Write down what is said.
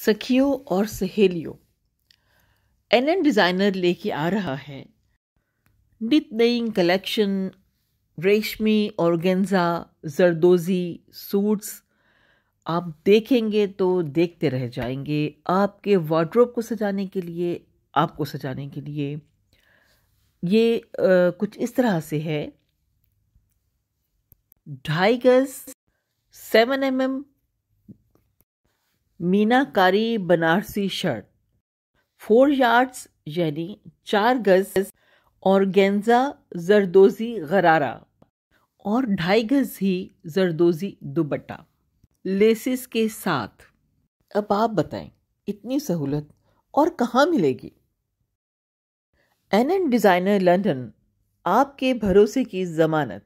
सखियों और सहेलियों एन एन डिज़ाइनर लेके आ रहा है नित नई कलेक्शन रेशमी और गेंजा जरदोजी सूट्स आप देखेंगे तो देखते रह जाएंगे आपके वार्ड्रोब को सजाने के लिए आपको सजाने के लिए ये आ, कुछ इस तरह से है ढाई गज सेवन एम एम मीनाकारी बनारसी शर्ट फोर यार्ड्स यानी चार गज और गेंजा जरदोजी गरारा और ढाई गज ही जरदोजी दुबट्टा लेसिस के साथ अब आप बताएं इतनी सहूलत और कहाँ मिलेगी एन एन डिज़ाइनर लंदन आपके भरोसे की ज़मानत